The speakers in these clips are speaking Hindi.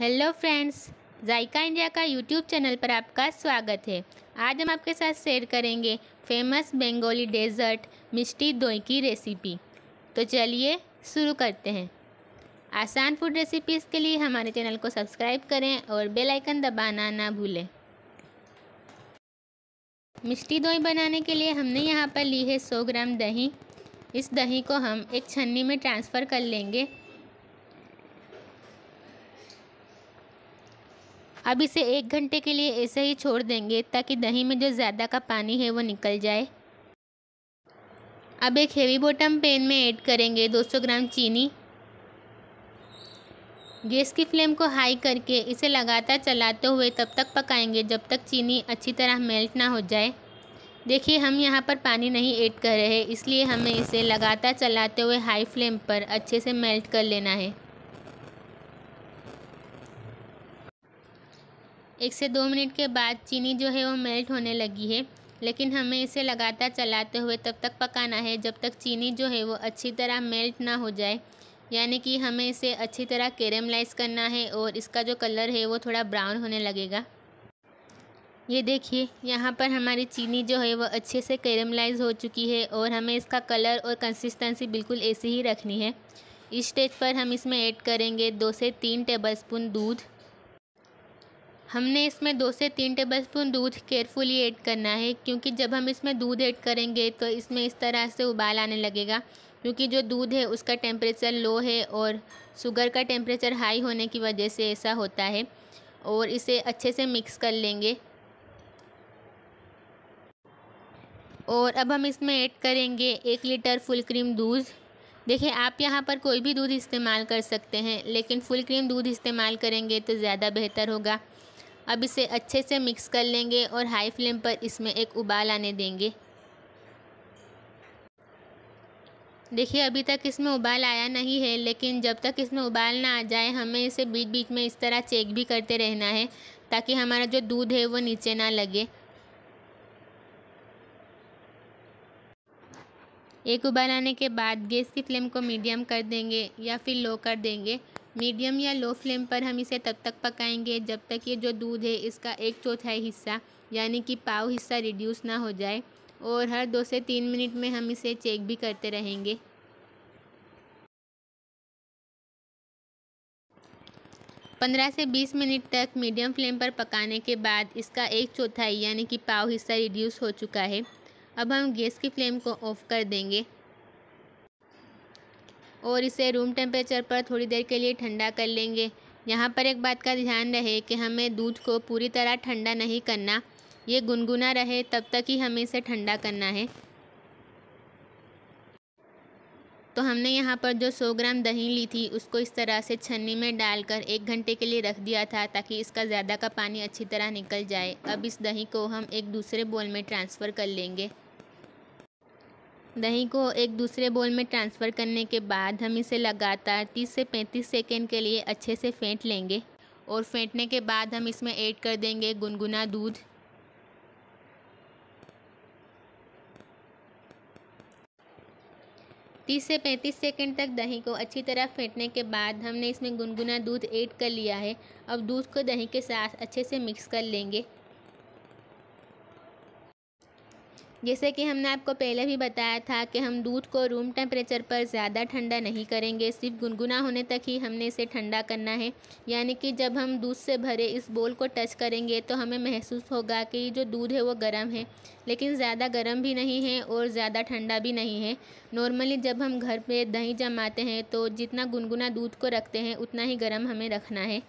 हेलो फ्रेंड्स जायका इंडिया का यूट्यूब चैनल पर आपका स्वागत है आज हम आपके साथ शेयर करेंगे फेमस बेंगोली डेजर्ट मिष्टी दोई की रेसिपी तो चलिए शुरू करते हैं आसान फूड रेसिपीज़ के लिए हमारे चैनल को सब्सक्राइब करें और बेल आइकन दबाना ना भूलें मिष्टी दोई बनाने के लिए हमने यहाँ पर ली है सौ ग्राम दही इस दही को हम एक छन्नी में ट्रांसफ़र कर लेंगे अब इसे एक घंटे के लिए ऐसे ही छोड़ देंगे ताकि दही में जो ज़्यादा का पानी है वो निकल जाए अब एक हेवी बॉटम पैन में ऐड करेंगे 200 ग्राम चीनी गैस की फ्लेम को हाई करके इसे लगातार चलाते हुए तब तक पकाएंगे जब तक चीनी अच्छी तरह मेल्ट ना हो जाए देखिए हम यहाँ पर पानी नहीं ऐड कर रहे इसलिए हमें इसे लगातार चलाते हुए हाई फ्लेम पर अच्छे से मेल्ट कर लेना है एक से दो मिनट के बाद चीनी जो है वो मेल्ट होने लगी है लेकिन हमें इसे लगातार चलाते हुए तब तक पकाना है जब तक चीनी जो है वो अच्छी तरह मेल्ट ना हो जाए यानी कि हमें इसे अच्छी तरह कैरेमलाइज करना है और इसका जो कलर है वो थोड़ा ब्राउन होने लगेगा ये देखिए यहाँ पर हमारी चीनी जो है वो अच्छे से कैरेमलाइज हो चुकी है और हमें इसका कलर और कंसिस्टेंसी बिल्कुल ऐसी ही रखनी है इस स्टेज पर हम इसमें ऐड करेंगे दो से तीन टेबलस्पून दूध हमने इसमें दो से तीन टेबल स्पून दूध केयरफुली ऐड करना है क्योंकि जब हम इसमें दूध ऐड करेंगे तो इसमें इस तरह से उबाल आने लगेगा क्योंकि जो दूध है उसका टेम्परेचर लो है और शुगर का टेम्परेचर हाई होने की वजह से ऐसा होता है और इसे अच्छे से मिक्स कर लेंगे और अब हम इसमें ऐड करेंगे एक लीटर फुल क्रीम दूध देखिए आप यहाँ पर कोई भी दूध इस्तेमाल कर सकते हैं लेकिन फुल क्रीम दूध इस्तेमाल करेंगे तो ज़्यादा बेहतर होगा अब इसे अच्छे से मिक्स कर लेंगे और हाई फ्लेम पर इसमें एक उबाल आने देंगे देखिए अभी तक इसमें उबाल आया नहीं है लेकिन जब तक इसमें उबाल ना आ जाए हमें इसे बीच बीच में इस तरह चेक भी करते रहना है ताकि हमारा जो दूध है वो नीचे ना लगे एक उबाल आने के बाद गैस की फ्लेम को मीडियम कर देंगे या फिर लो कर देंगे मीडियम या लो फ्लेम पर हम इसे तब तक पकाएंगे जब तक ये जो दूध है इसका एक चौथाई हिस्सा यानी कि पाव हिस्सा रिड्यूस ना हो जाए और हर दो से तीन मिनट में हम इसे चेक भी करते रहेंगे पंद्रह से बीस मिनट तक मीडियम फ्लेम पर पकाने के बाद इसका एक चौथाई यानी कि पाव हिस्सा रिड्यूस हो चुका है अब हम गैस की फ्लेम को ऑफ़ कर देंगे और इसे रूम टेम्परेचर पर थोड़ी देर के लिए ठंडा कर लेंगे यहाँ पर एक बात का ध्यान रहे कि हमें दूध को पूरी तरह ठंडा नहीं करना ये गुनगुना रहे तब तक ही हमें इसे ठंडा करना है तो हमने यहाँ पर जो 100 ग्राम दही ली थी उसको इस तरह से छन्नी में डालकर एक घंटे के लिए रख दिया था ताकि इसका ज़्यादा का पानी अच्छी तरह निकल जाए अब इस दही को हम एक दूसरे बोल में ट्रांसफ़र कर लेंगे दही को एक दूसरे बोल में ट्रांसफ़र करने के बाद हम इसे लगातार 30 से 35 सेकेंड के लिए अच्छे से फेंट लेंगे और फेंटने के बाद हम इसमें ऐड कर देंगे गुनगुना दूध तीस से पैंतीस सेकंड तक दही को अच्छी तरह फेंटने के बाद हमने इसमें गुनगुना दूध ऐड कर लिया है अब दूध को दही के साथ अच्छे से मिक्स कर लेंगे जैसे कि हमने आपको पहले भी बताया था कि हम दूध को रूम टेम्परेचर पर ज़्यादा ठंडा नहीं करेंगे सिर्फ गुनगुना होने तक ही हमने इसे ठंडा करना है यानी कि जब हम दूध से भरे इस बोल को टच करेंगे तो हमें महसूस होगा कि जो दूध है वो गर्म है लेकिन ज़्यादा गर्म भी नहीं है और ज़्यादा ठंडा भी नहीं है नॉर्मली जब हम घर पर दही जमाते हैं तो जितना गुनगुना दूध को रखते हैं उतना ही गर्म हमें रखना है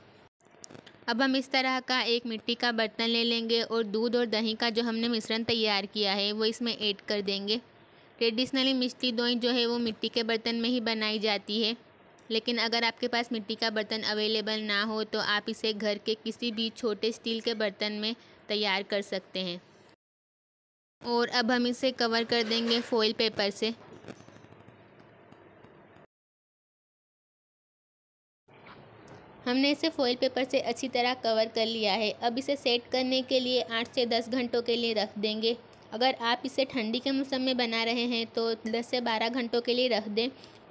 अब हम इस तरह का एक मिट्टी का बर्तन ले लेंगे और दूध और दही का जो हमने मिश्रण तैयार किया है वो इसमें ऐड कर देंगे ट्रेडिशनली मिश्री दोई जो है वो मिट्टी के बर्तन में ही बनाई जाती है लेकिन अगर आपके पास मिट्टी का बर्तन अवेलेबल ना हो तो आप इसे घर के किसी भी छोटे स्टील के बर्तन में तैयार कर सकते हैं और अब हम इसे कवर कर देंगे फॉइल पेपर से हमने इसे फॉइल पेपर से अच्छी तरह कवर कर लिया है अब इसे सेट करने के लिए आठ से दस घंटों के लिए रख देंगे अगर आप इसे ठंडी के मौसम में बना रहे हैं तो दस से बारह घंटों के लिए रख दें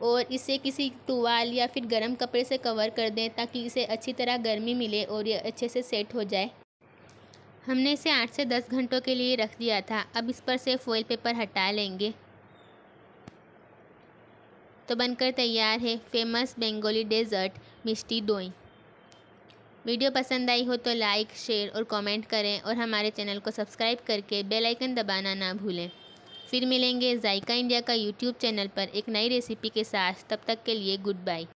और इसे किसी टुवाल या फिर गर्म कपड़े से कवर कर दें ताकि इसे अच्छी तरह गर्मी मिले और ये अच्छे से सेट हो जाए हमने इसे आठ से दस घंटों के लिए रख दिया था अब इस पर से फॉइल पेपर हटा लेंगे तो बनकर तैयार है famous Bengali dessert mishti doi video पसंद आई हो तो लाइक शेयर और कमेंट करें और हमारे चैनल को सब्सक्राइब करके बेल आइकन दबाना ना भूलें फिर मिलेंगे जायका इंडिया का यूट्यूब चैनल पर एक नई रेसिपी के साथ तब तक के लिए गुड बाय